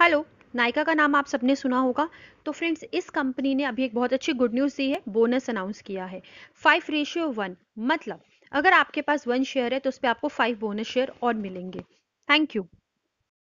hello Nykaa का नाम आप सबने सुना होगा तो फ्रेंड्स इस कंपनी ने अभी एक बहुत अच्छी गुड न्यूज़ दी है बोनस अनाउंस किया है फाइव रेशियो वन मतलब अगर आपके पास वन शेयर है तो उस पर आपको फाइव बोनस शेयर और मिलेंगे थैंक यू